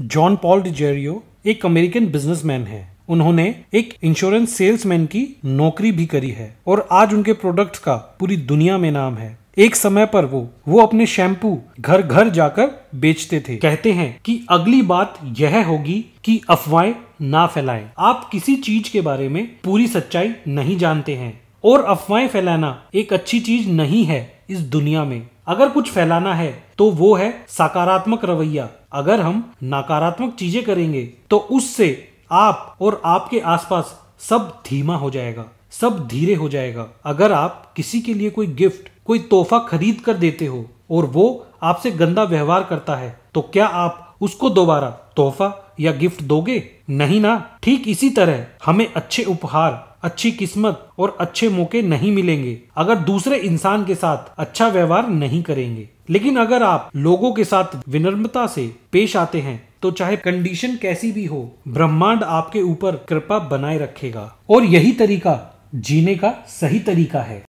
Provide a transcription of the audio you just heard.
John Paul डिजेरियो एक American businessman है उन्होंने एक इंश्योरेंस सेल्समैन की नौकरी भी करी है और आज उनके प्रोडक्ट का पूरी दुनिया में नाम है एक समय पर वो वो अपने शैम्पू घर घर जाकर बेचते थे कहते हैं कि अगली बात यह होगी कि अफवाहें ना फैलाएं आप किसी चीज के बारे में पूरी सच्चाई नहीं जानते हैं और अफवाहें फैलाना एक अच्छी चीज नहीं है इस दुनिया में अगर कुछ फैलाना है तो वो है सकारात्मक रवैया अगर हम नकारात्मक चीजें करेंगे तो उससे आप और आपके आसपास सब धीमा हो जाएगा सब धीरे हो जाएगा अगर आप किसी के लिए कोई गिफ्ट कोई तोहफा खरीद कर देते हो और वो आपसे गंदा व्यवहार करता है तो क्या आप उसको दोबारा तोहफा या गिफ्ट दोगे नहीं ना ठीक इसी तरह हमें अच्छे उपहार अच्छी किस्मत और अच्छे मौके नहीं मिलेंगे अगर दूसरे इंसान के साथ अच्छा व्यवहार नहीं करेंगे लेकिन अगर आप लोगों के साथ विनम्रता से पेश आते हैं तो चाहे कंडीशन कैसी भी हो ब्रह्मांड आपके ऊपर कृपा बनाए रखेगा और यही तरीका जीने का सही तरीका है